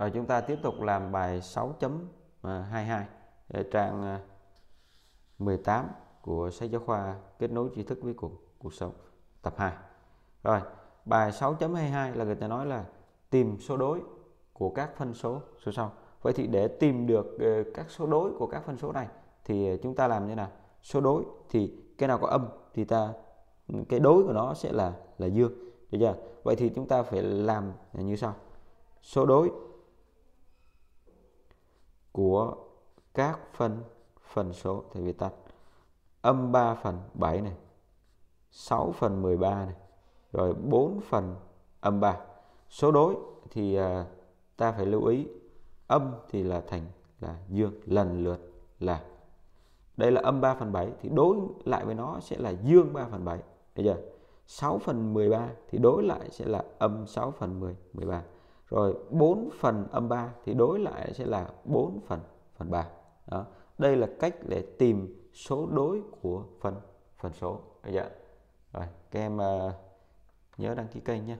Rồi chúng ta tiếp tục làm bài 6.22 à, ờ, trang 18 ờ, của sách giáo khoa kết nối tri thức với cuộc cuộc sống tập 2. Rồi, bài 6.22 là người ta nói là tìm số đối của các phân số số sau. Vậy thì để tìm được ờ, các số đối của các phân số này thì chúng ta làm như nào? Số đối thì cái nào có âm thì ta cái đối của nó sẽ là là dương. Được chưa? Vậy thì chúng ta phải làm như sau. Số đối của các phân phần số Tại vì ta âm 3 phần 7 này 6 phần 13 này rồi 4 phần âm 3 số đối thì à, ta phải lưu ý âm thì là thành là dương lần lượt là đây là âm 3 phần 7 thì đối lại với nó sẽ là dương 3 phần 7 bây giờ 6 phần 13 thì đối lại sẽ là âm 6 phần 10 13 rồi 4 phần âm 3 thì đối lại sẽ là 4 phần phần 3 đó đây là cách để tìm số đối của phần phần số dạ rồi các em uh, nhớ đăng ký kênh nhé